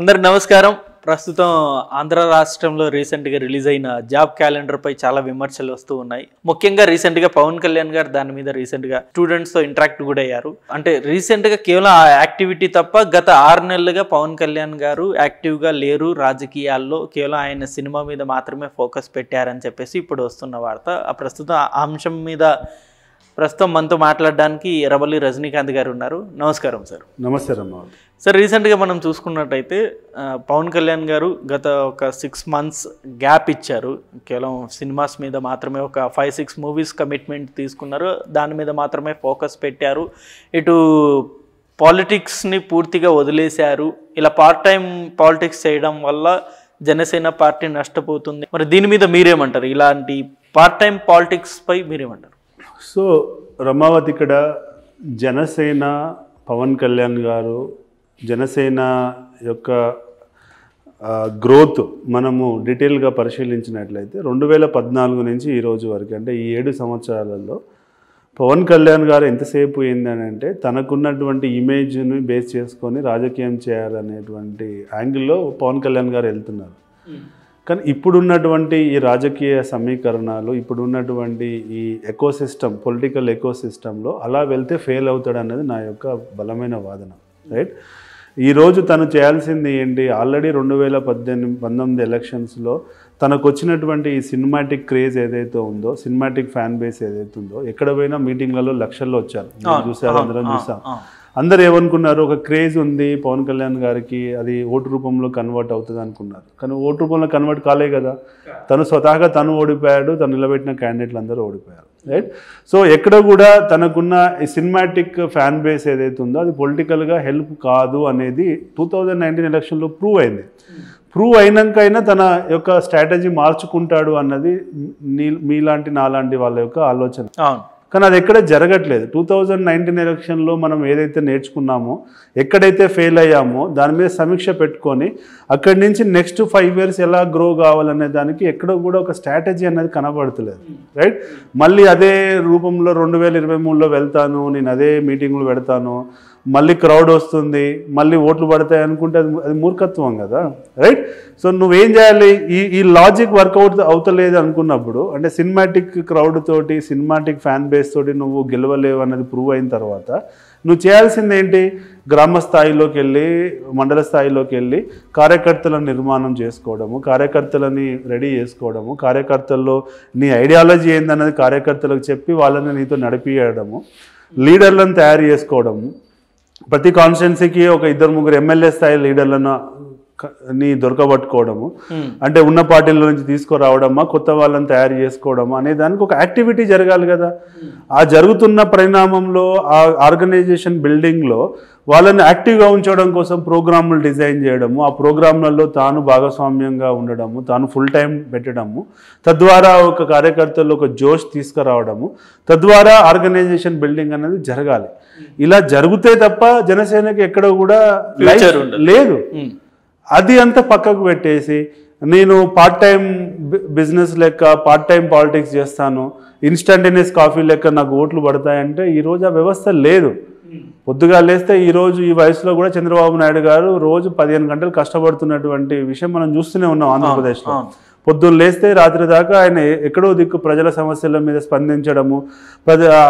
అందరు నమస్కారం ప్రస్తుతం ఆంధ్ర రాష్ట్రంలో రీసెంట్గా రిలీజ్ అయిన జాబ్ క్యాలెండర్పై చాలా విమర్శలు వస్తూ ఉన్నాయి ముఖ్యంగా రీసెంట్గా పవన్ కళ్యాణ్ గారు దాని మీద రీసెంట్గా స్టూడెంట్స్తో ఇంటరాక్ట్ కూడా అయ్యారు అంటే రీసెంట్గా కేవలం ఆ యాక్టివిటీ తప్ప గత ఆరు నెలలుగా పవన్ కళ్యాణ్ గారు యాక్టివ్గా లేరు రాజకీయాల్లో కేవలం ఆయన సినిమా మీద మాత్రమే ఫోకస్ పెట్టారని చెప్పేసి ఇప్పుడు వస్తున్న వార్త ఆ ప్రస్తుతం ఆ అంశం మీద ప్రస్తుతం మనతో మాట్లాడడానికి ఎర్రబల్లి రజనీకాంత్ గారు ఉన్నారు నమస్కారం సార్ నమస్కారం సార్ రీసెంట్గా మనం చూసుకున్నట్టయితే పవన్ కళ్యాణ్ గారు గత ఒక సిక్స్ మంత్స్ గ్యాప్ ఇచ్చారు కేవలం సినిమాస్ మీద మాత్రమే ఒక ఫైవ్ సిక్స్ మూవీస్ కమిట్మెంట్ తీసుకున్నారు దాని మీద మాత్రమే ఫోకస్ పెట్టారు ఇటు పాలిటిక్స్ని పూర్తిగా వదిలేశారు ఇలా పార్ట్ టైం పాలిటిక్స్ చేయడం వల్ల జనసేన పార్టీ నష్టపోతుంది మరి దీని మీద మీరేమంటారు ఇలాంటి పార్ట్ టైం పాలిటిక్స్పై మీరేమంటారు సో రమావతి ఇక్కడ జనసేన పవన్ కళ్యాణ్ గారు జనసేన యొక్క గ్రోత్ మనము డీటెయిల్గా పరిశీలించినట్లయితే రెండు వేల పద్నాలుగు నుంచి ఈరోజు వరకు అంటే ఈ ఏడు సంవత్సరాలలో పవన్ కళ్యాణ్ గారు ఎంతసేపు అంటే తనకున్నటువంటి ఇమేజ్ని బేస్ చేసుకొని రాజకీయం చేయాలనేటువంటి యాంగిల్లో పవన్ కళ్యాణ్ గారు వెళ్తున్నారు hmm. కానీ ఇప్పుడున్నటువంటి ఈ రాజకీయ సమీకరణాలు ఇప్పుడున్నటువంటి ఈ ఎకో సిస్టమ్ పొలిటికల్ ఎకో సిస్టంలో అలా వెళ్తే ఫెయిల్ అవుతాడు అనేది నా యొక్క బలమైన వాదన రైట్ ఈరోజు తను చేయాల్సింది ఏంటి ఆల్రెడీ రెండు వేల పద్దెనిమిది పంతొమ్మిది ఎలక్షన్స్లో తనకు వచ్చినటువంటి ఈ సినిమాటిక్ క్రేజ్ ఏదైతే ఉందో సినిమాటిక్ ఫ్యాన్ బేస్ ఏదైతే ఉందో ఎక్కడ పోయినా మీటింగ్లలో లక్షల్లో వచ్చారు చూసారు అందరం చూసాం అందరు ఏమనుకున్నారు ఒక క్రేజ్ ఉంది పవన్ కళ్యాణ్ గారికి అది ఓటు రూపంలో కన్వర్ట్ అవుతుంది అనుకున్నారు కానీ ఓటు రూపంలో కన్వర్ట్ కాలే కదా తను స్వతహాగా తను ఓడిపోయాడు తను నిలబెట్టిన క్యాండిడేట్లు అందరూ ఓడిపోయారు రైట్ సో ఎక్కడ కూడా తనకున్న సినిమాటిక్ ఫ్యాన్ బేస్ ఏదైతే ఉందో అది పొలిటికల్గా హెల్ప్ కాదు అనేది టూ థౌజండ్ నైన్టీన్ ఎలక్షన్లో ప్రూవ్ అయింది ప్రూవ్ అయినాకైనా తన యొక్క స్ట్రాటజీ మార్చుకుంటాడు అన్నది నీ మీలాంటి నాలాంటి వాళ్ళ యొక్క ఆలోచన కానీ అది ఎక్కడ జరగట్లేదు టూ థౌజండ్ నైన్టీన్ ఎలక్షన్లో మనం ఏదైతే నేర్చుకున్నామో ఎక్కడైతే ఫెయిల్ అయ్యామో దాని మీద సమీక్ష పెట్టుకొని అక్కడి నుంచి నెక్స్ట్ ఫైవ్ ఇయర్స్ ఎలా గ్రో కావాలనే దానికి ఎక్కడో కూడా ఒక స్ట్రాటజీ అనేది కనబడతలేదు రైట్ మళ్ళీ అదే రూపంలో రెండు వేల ఇరవై మూడులో వెళ్తాను నేను అదే మీటింగ్లు పెడతాను మళ్ళీ క్రౌడ్ వస్తుంది మళ్ళీ ఓట్లు పడతాయి అనుకుంటే అది అది మూర్ఖత్వం కదా రైట్ సో నువ్వేం చేయాలి ఈ ఈ లాజిక్ వర్కౌట్ అవుతలేదు అనుకున్నప్పుడు అంటే సినిమాటిక్ క్రౌడ్ తోటి సినిమాటిక్ ఫ్యాన్ బేస్ తోటి నువ్వు గెలవలేవు అనేది ప్రూవ్ అయిన తర్వాత నువ్వు చేయాల్సింది ఏంటి గ్రామ స్థాయిలోకి వెళ్ళి మండల స్థాయిలోకి వెళ్ళి కార్యకర్తలను నిర్మాణం చేసుకోవడము కార్యకర్తలని రెడీ చేసుకోవడము కార్యకర్తల్లో నీ ఐడియాలజీ ఏందన్నది కార్యకర్తలకు చెప్పి వాళ్ళని నీతో నడిపియడము లీడర్లను తయారు చేసుకోవడము ప్రతి కాన్స్టిట్యున్సీకి ఒక ఇద్దరు ముగ్గురు ఎమ్మెల్యే స్థాయి లీడర్లను ని దొరకబట్టుకోవడము అంటే ఉన్న పార్టీల నుంచి తీసుకురావడమా కొత్త వాళ్ళని తయారు చేసుకోవడమా అనే దానికి ఒక యాక్టివిటీ జరగాలి కదా ఆ జరుగుతున్న పరిణామంలో ఆ ఆర్గనైజేషన్ బిల్డింగ్లో వాళ్ళని యాక్టివ్గా ఉంచడం కోసం ప్రోగ్రాములు డిజైన్ చేయడము ఆ ప్రోగ్రాంలలో తాను భాగస్వామ్యంగా ఉండడము తాను ఫుల్ టైం పెట్టడము తద్వారా ఒక కార్యకర్తలు ఒక జోష్ తీసుకురావడము తద్వారా ఆర్గనైజేషన్ బిల్డింగ్ అనేది జరగాలి ఇలా జరిగితే తప్ప జనసేనకి ఎక్కడ కూడా లేదు అది అంతా పక్కకు పెట్టేసి నేను పార్ట్ టైం బిజినెస్ లెక్క పార్ట్ టైం పాలిటిక్స్ చేస్తాను ఇన్స్టంటేనియస్ కాఫీ లెక్క నాకు ఓట్లు పడతాయంటే ఈరోజు ఆ వ్యవస్థ లేదు పొద్దుగా లేస్తే ఈరోజు ఈ వయసులో కూడా చంద్రబాబు నాయుడు గారు రోజు పదిహేను గంటలు కష్టపడుతున్నటువంటి విషయం మనం చూస్తూనే ఉన్నాం ఆంధ్రప్రదేశ్లో పొద్దున్న లేస్తే రాత్రి దాకా ఆయన ఎక్కడో దిక్కు ప్రజల సమస్యల మీద స్పందించడము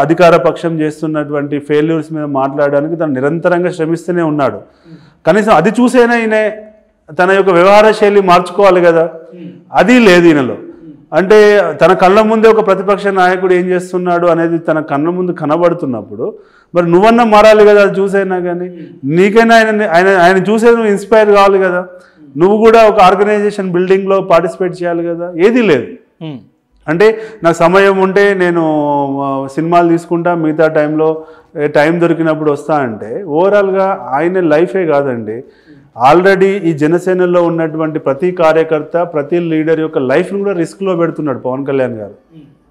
అధికార పక్షం చేస్తున్నటువంటి ఫెయిల్యూర్స్ మీద మాట్లాడడానికి తను నిరంతరంగా శ్రమిస్తూనే ఉన్నాడు కనీసం అది చూసేనా ఈయన తన యొక్క వ్యవహార శైలి మార్చుకోవాలి కదా అది లేదు ఈయనలో అంటే తన కళ్ళ ముందే ఒక ప్రతిపక్ష నాయకుడు ఏం చేస్తున్నాడు అనేది తన కళ్ళ ముందు కనబడుతున్నప్పుడు మరి నువ్వన్నా మారాలి కదా అది చూసైనా కానీ నీకైనా ఆయన ఆయన ఆయన చూసే నువ్వు ఇన్స్పైర్ కావాలి కదా నువ్వు కూడా ఒక ఆర్గనైజేషన్ బిల్డింగ్లో పార్టిసిపేట్ చేయాలి కదా ఏది లేదు అంటే నాకు సమయం ఉంటే నేను సినిమాలు తీసుకుంటా మిగతా టైంలో టైం దొరికినప్పుడు వస్తా అంటే ఓవరాల్గా ఆయన లైఫే కాదండి ఆల్రెడీ ఈ జనసేనలో ఉన్నటువంటి ప్రతి కార్యకర్త ప్రతి లీడర్ యొక్క లైఫ్ను కూడా రిస్క్లో పెడుతున్నాడు పవన్ కళ్యాణ్ గారు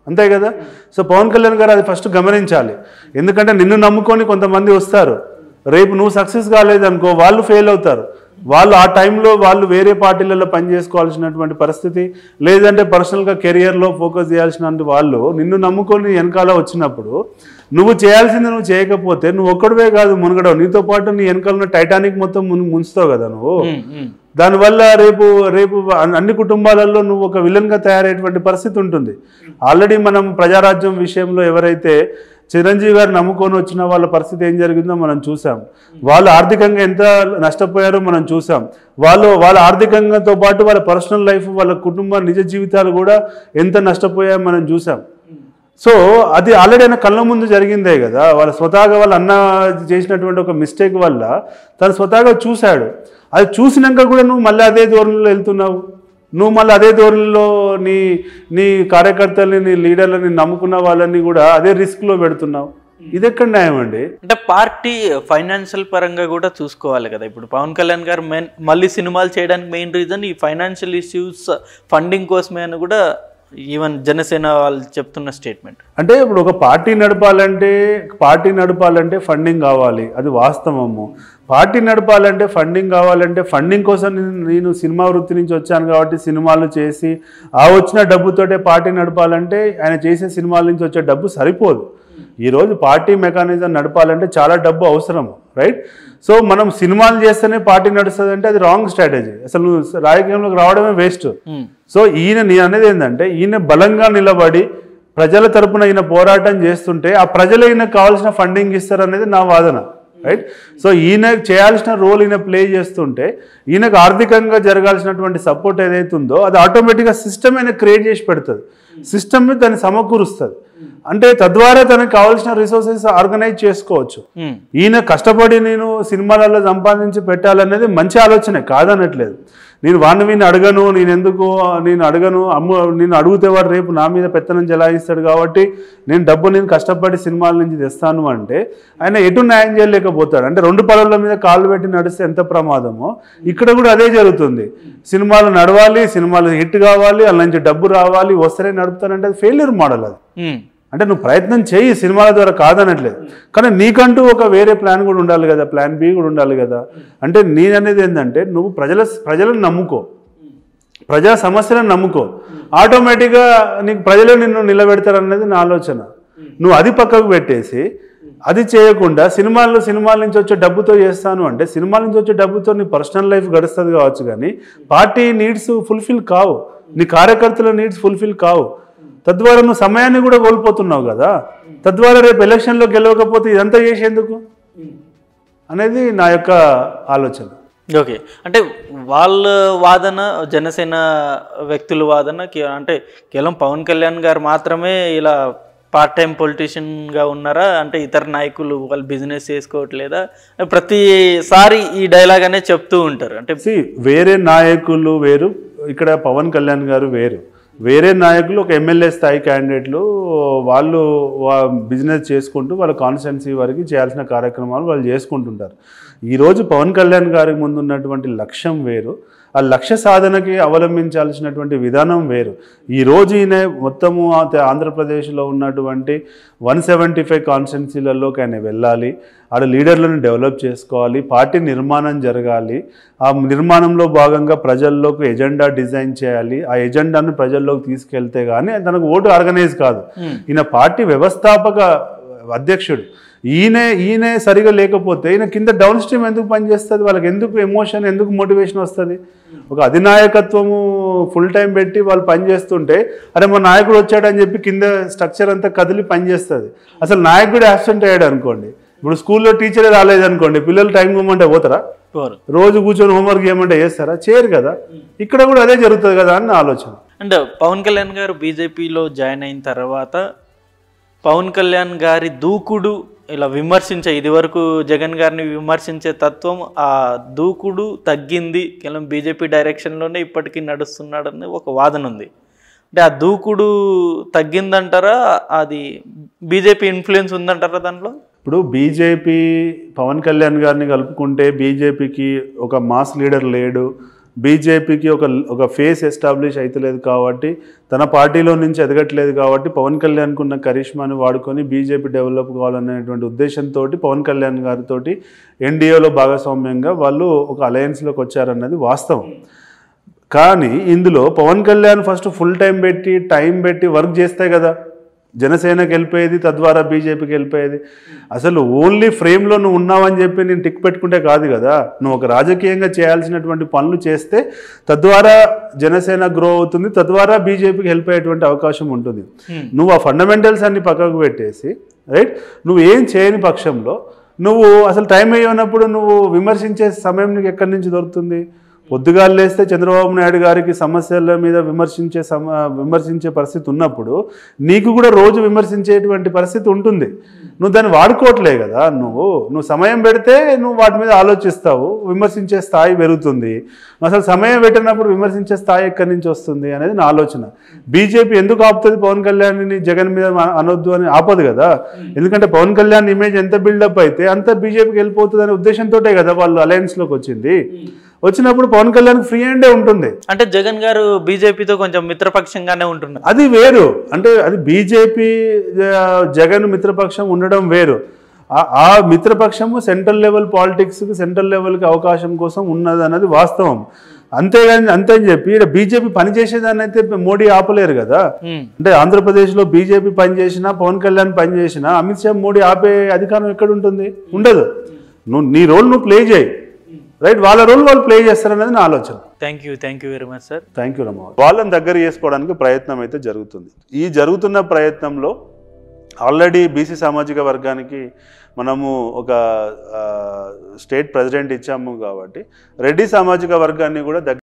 అంతే కదా సో పవన్ కళ్యాణ్ గారు అది ఫస్ట్ గమనించాలి ఎందుకంటే నిన్ను నమ్ముకొని కొంతమంది వస్తారు రేపు నువ్వు సక్సెస్ కాలేదనుకో వాళ్ళు ఫెయిల్ అవుతారు వాళ్ళు ఆ టైంలో వాళ్ళు వేరే పార్టీలలో పనిచేసుకోవాల్సినటువంటి పరిస్థితి లేదంటే పర్సనల్గా కెరియర్లో ఫోకస్ చేయాల్సినటువంటి వాళ్ళు నిన్ను నమ్ముకొని వెనకాల వచ్చినప్పుడు నువ్వు చేయాల్సింది నువ్వు చేయకపోతే నువ్వు ఒక్కడివే కాదు మునగడవు నీతో పాటు నీ వెనకాల టైటానిక్ మొత్తం ముంచుతావు కదా నువ్వు దానివల్ల రేపు రేపు అన్ని కుటుంబాలలో నువ్వు ఒక విలన్గా తయారయ్యేటువంటి పరిస్థితి ఉంటుంది ఆల్రెడీ మనం ప్రజారాజ్యం విషయంలో ఎవరైతే చిరంజీవి గారు నమ్ముకొని వచ్చిన వాళ్ళ పరిస్థితి ఏం జరిగిందో మనం చూసాం వాళ్ళు ఆర్థికంగా ఎంత నష్టపోయారో మనం చూసాం వాళ్ళు వాళ్ళ ఆర్థికంగాతో పాటు వాళ్ళ పర్సనల్ లైఫ్ వాళ్ళ కుటుంబ నిజ జీవితాలు కూడా ఎంత నష్టపోయాయో మనం చూసాం సో అది ఆల్రెడీ ఆయన కళ్ళ ముందు జరిగిందే కదా వాళ్ళ స్వతహాగా వాళ్ళ అన్న చేసినటువంటి ఒక మిస్టేక్ వల్ల తను స్వతహాగా చూశాడు అది చూసినాక కూడా నువ్వు మళ్ళీ అదే ధోరణిలో వెళ్తున్నావు నువ్వు మళ్ళీ అదే ధోరణిలో నీ నీ కార్యకర్తల్ని నీ లీడర్లని నమ్ముకున్న వాళ్ళని కూడా అదే రిస్క్లో పెడుతున్నావు ఇది ఎక్కడ న్యాయం అండి అంటే పార్టీ ఫైనాన్షియల్ పరంగా కూడా చూసుకోవాలి కదా ఇప్పుడు పవన్ కళ్యాణ్ గారు మెయిన్ మళ్ళీ సినిమాలు చేయడానికి మెయిన్ రీజన్ ఈ ఫైనాన్షియల్ ఇష్యూస్ ఫండింగ్ కోసమే అని కూడా ఈవెన్ జనసేన వాళ్ళు చెప్తున్న స్టేట్మెంట్ అంటే ఇప్పుడు ఒక పార్టీ నడపాలంటే పార్టీ నడపాలంటే ఫండింగ్ కావాలి అది వాస్తవము పార్టీ నడపాలంటే ఫండింగ్ కావాలంటే ఫండింగ్ కోసం నేను సినిమా వృత్తి నుంచి వచ్చాను కాబట్టి సినిమాలు చేసి ఆ వచ్చిన డబ్బుతోటే పార్టీ నడపాలంటే ఆయన చేసిన సినిమాల నుంచి వచ్చే డబ్బు సరిపోదు ఈరోజు పార్టీ మెకానిజం నడపాలంటే చాలా డబ్బు అవసరము రైట్ సో మనం సినిమాలు చేస్తేనే పార్టీ నడుస్తుంది అంటే అది రాంగ్ స్ట్రాటజీ అసలు నువ్వు రాజకీయంలోకి రావడమే వేస్ట్ సో hmm. ఈయన నీ అనేది ఏంటంటే ఈయన బలంగా నిలబడి ప్రజల తరపున ఈయన పోరాటం చేస్తుంటే ఆ ప్రజలు ఈయనకు కావాల్సిన ఫండింగ్ ఇస్తారనేది నా వాదన రైట్ సో ఈయన చేయాల్సిన రోల్ ఈయన ప్లే చేస్తుంటే ఈయనకు ఆర్థికంగా జరగాల్సినటువంటి సపోర్ట్ ఏదైతే ఉందో అది ఆటోమేటిక్గా సిస్టమ్ అయినా క్రియేట్ చేసి పెడుతుంది సిస్టమ్ దాన్ని సమకూరుస్తుంది అంటే తద్వారా తనకు కావాల్సిన రిసోర్సెస్ ఆర్గనైజ్ చేసుకోవచ్చు hmm. ఈయన కష్టపడి నేను సినిమాలలో సంపాదించి పెట్టాలనేది మంచి ఆలోచనే కాదనట్లేదు నేను వాడిని మీద అడగను నేను ఎందుకు నేను అడగను అమ్ము నేను అడిగితే వాడు రేపు నా మీద పెత్తనం చెలాయిస్తాడు కాబట్టి నేను డబ్బు నేను కష్టపడి సినిమాల నుంచి తెస్తాను అంటే ఆయన ఎటు న్యాయం చేయలేకపోతాడు అంటే రెండు పనుల మీద కాళ్ళు పెట్టి నడిస్తే ఎంత ప్రమాదమో ఇక్కడ కూడా అదే జరుగుతుంది సినిమాలు నడవాలి సినిమాలు హిట్ కావాలి అలా నుంచి డబ్బు రావాలి వస్తేనే నడుపుతానంటే ఫెయిల్యూర్ మోడల్ అది అంటే నువ్వు ప్రయత్నం చేయి సినిమాల ద్వారా కాదనట్లేదు కానీ నీకంటూ ఒక వేరే ప్లాన్ కూడా ఉండాలి కదా ప్లాన్ బి కూడా ఉండాలి కదా అంటే నేననేది ఏంటంటే నువ్వు ప్రజల ప్రజలను నమ్ముకో ప్రజా సమస్యలను నమ్ముకో ఆటోమేటిక్గా నీకు ప్రజలు నిన్ను నిలబెడతారన్నది నా ఆలోచన నువ్వు అది పక్కకు పెట్టేసి అది చేయకుండా సినిమాల్లో సినిమాల నుంచి వచ్చే డబ్బుతో చేస్తాను అంటే సినిమాల నుంచి వచ్చే డబ్బుతో నీ పర్సనల్ లైఫ్ గడుస్తుంది కావచ్చు కానీ పార్టీ నీడ్స్ ఫుల్ఫిల్ కావు నీ కార్యకర్తల నీడ్స్ ఫుల్ఫిల్ కావు తద్వారా నువ్వు సమయాన్ని కూడా కోల్పోతున్నావు కదా తద్వారా రేపు ఎలక్షన్లో గెలవకపోతే ఇదంతా చేసేందుకు అనేది నా యొక్క ఆలోచన ఓకే అంటే వాళ్ళ వాదన జనసేన వ్యక్తుల వాదన అంటే కేవలం పవన్ కళ్యాణ్ గారు మాత్రమే ఇలా పార్ట్ టైం పొలిటీషియన్గా ఉన్నారా అంటే ఇతర నాయకులు వాళ్ళు బిజినెస్ చేసుకోవట్లేదా ప్రతిసారి ఈ డైలాగ్ అనేది చెప్తూ ఉంటారు అంటే వేరే నాయకులు వేరు ఇక్కడ పవన్ కళ్యాణ్ గారు వేరు వేరే నాయకులు ఒక ఎమ్మెల్యే స్థాయి క్యాండిడేట్లు వాళ్ళు బిజినెస్ చేసుకుంటూ వాళ్ళ కాన్స్టిట్యున్సీ వరకు చేయాల్సిన కార్యక్రమాలు వాళ్ళు చేసుకుంటుంటారు ఈరోజు పవన్ కళ్యాణ్ గారి ముందు ఉన్నటువంటి లక్ష్యం వేరు ఆ లక్ష్య సాధనకి అవలంబించాల్సినటువంటి విధానం వేరు ఈరోజు ఈయన మొత్తము ఆంధ్రప్రదేశ్లో ఉన్నటువంటి వన్ సెవెంటీ ఫైవ్ కాన్స్టిట్యున్సీలలోకి ఆయన వెళ్ళాలి ఆడ లీడర్లను డెవలప్ చేసుకోవాలి పార్టీ నిర్మాణం జరగాలి ఆ నిర్మాణంలో భాగంగా ప్రజల్లోకి ఎజెండా డిజైన్ చేయాలి ఆ ఎజెండాను ప్రజల్లోకి తీసుకెళ్తే కానీ తనకు ఓటు ఆర్గనైజ్ కాదు ఈయన పార్టీ వ్యవస్థాపక అధ్యక్షుడు ఈయనే ఈయనే సరిగా లేకపోతే ఈయన కింద డౌన్ స్ట్రీమ్ ఎందుకు పనిచేస్తుంది వాళ్ళకి ఎందుకు ఎమోషన్ ఎందుకు మోటివేషన్ వస్తుంది ఒక అధినాయకత్వము ఫుల్ టైం పెట్టి వాళ్ళు పనిచేస్తుంటే అరే మా నాయకుడు వచ్చాడని చెప్పి కింద స్ట్రక్చర్ అంతా కదిలి పనిచేస్తుంది అసలు నాయకుడు యాబ్సెంట్ అయ్యాడు అనుకోండి ఇప్పుడు స్కూల్లో టీచరే అనుకోండి పిల్లలు టైం ఇవ్వమంటే పోతారా రోజు కూర్చొని హోంవర్క్ ఇవ్వమంటే చేస్తారా చేయరు కదా ఇక్కడ కూడా అదే జరుగుతుంది కదా అని ఆలోచన అండ్ పవన్ కళ్యాణ్ గారు బీజేపీలో జాయిన్ అయిన తర్వాత పవన్ కళ్యాణ్ గారి దూకుడు ఇలా విమర్శించే ఇదివరకు జగన్ గారిని విమర్శించే తత్వం ఆ దూకుడు తగ్గింది కేవలం బీజేపీ డైరెక్షన్లోనే ఇప్పటికీ నడుస్తున్నాడని ఒక వాదన ఉంది అంటే ఆ దూకుడు తగ్గిందంటారా అది బీజేపీ ఇన్ఫ్లుయెన్స్ ఉందంటారా దాంట్లో ఇప్పుడు బీజేపీ పవన్ కళ్యాణ్ గారిని కలుపుకుంటే బీజేపీకి ఒక మాస్ లీడర్ లేడు బీజేపీకి ఒక ఒక ఫేస్ ఎస్టాబ్లిష్ అవుతలేదు కాబట్టి తన పార్టీలో నుంచి ఎదగట్లేదు కాబట్టి పవన్ కళ్యాణ్కు ఉన్న కరిష్మాను వాడుకొని బీజేపీ డెవలప్ కావాలనేటువంటి ఉద్దేశంతో పవన్ కళ్యాణ్ గారితో ఎన్డీఏలో భాగస్వామ్యంగా వాళ్ళు ఒక అలయన్స్లోకి వచ్చారన్నది వాస్తవం కానీ ఇందులో Pawan Kalyan first full time పెట్టి టైం పెట్టి వర్క్ చేస్తే కదా జనసేనకి వెళ్ళిపోయేది తద్వారా బీజేపీకి వెళ్ళిపోయేది అసలు ఓన్లీ ఫ్రేమ్లో నువ్వు ఉన్నావని చెప్పి నేను టిక్ పెట్టుకుంటే కాదు కదా నువ్వు ఒక రాజకీయంగా చేయాల్సినటువంటి పనులు చేస్తే తద్వారా జనసేన గ్రో అవుతుంది తద్వారా బీజేపీకి హెల్ప్ అయ్యేటువంటి అవకాశం ఉంటుంది నువ్వు ఆ ఫండమెంటల్స్ అన్ని పక్కకు పెట్టేసి రైట్ నువ్వు ఏం చేయని పక్షంలో నువ్వు అసలు టైం అయ్యినప్పుడు నువ్వు విమర్శించే సమయం నీకు ఎక్కడి నుంచి దొరుకుతుంది పొద్దుగాలు లేస్తే చంద్రబాబు నాయుడు గారికి సమస్యల మీద విమర్శించే సమ విమర్శించే పరిస్థితి ఉన్నప్పుడు నీకు కూడా రోజు విమర్శించేటువంటి పరిస్థితి ఉంటుంది నువ్వు దాన్ని వాడుకోవట్లే కదా నువ్వు నువ్వు సమయం పెడితే నువ్వు వాటి మీద ఆలోచిస్తావు విమర్శించే స్థాయి పెరుగుతుంది అసలు సమయం పెట్టినప్పుడు విమర్శించే స్థాయి ఎక్కడి నుంచి వస్తుంది అనేది నా ఆలోచన బీజేపీ ఎందుకు ఆపుతుంది పవన్ కళ్యాణ్ని జగన్ మీద అనొద్దు అని ఆపదు కదా ఎందుకంటే పవన్ కళ్యాణ్ ఇమేజ్ ఎంత బిల్డప్ అయితే అంత బీజేపీకి వెళ్ళిపోతుంది అనే ఉద్దేశంతో కదా వాళ్ళు అలయన్స్లోకి వచ్చింది వచ్చినప్పుడు పవన్ కళ్యాణ్ ఫ్రీ హ్యాండే ఉంటుంది అంటే జగన్ గారు బీజేపీతో కొంచెం మిత్రపక్షంగానే ఉంటుంది అది వేరు అంటే అది బీజేపీ జగన్ మిత్రపక్షం ఉండడం వేరు ఆ మిత్రపక్షము సెంట్రల్ లెవెల్ పాలిటిక్స్కి సెంట్రల్ లెవెల్కి అవకాశం కోసం ఉన్నది అన్నది వాస్తవం అంతేగాని అంతే అని చెప్పి బీజేపీ పనిచేసేదాన్ని అయితే మోడీ ఆపలేరు కదా అంటే ఆంధ్రప్రదేశ్లో బీజేపీ పనిచేసినా పవన్ కళ్యాణ్ పనిచేసినా అమిత్ షా మోడీ ఆపే అధికారం ఎక్కడ ఉంటుంది ఉండదు నువ్వు నీ రోల్ నువ్వు ప్లే చేయి రైట్ వాళ్ళ రోల్ వాళ్ళు ప్లే అనేది నా ఆలోచన thank you thank you very much sir thank you రమ్మ వాళ్ళని దగ్గర చేసుకోవడానికి ప్రయత్నం అయితే జరుగుతుంది ఈ జరుగుతున్న ప్రయత్నంలో ఆల్రెడీ బీసీ సామాజిక వర్గానికి మనము ఒక స్టేట్ ప్రెసిడెంట్ ఇచ్చాము కాబట్టి రెడ్డి సామాజిక వర్గాన్ని కూడా దగ్గర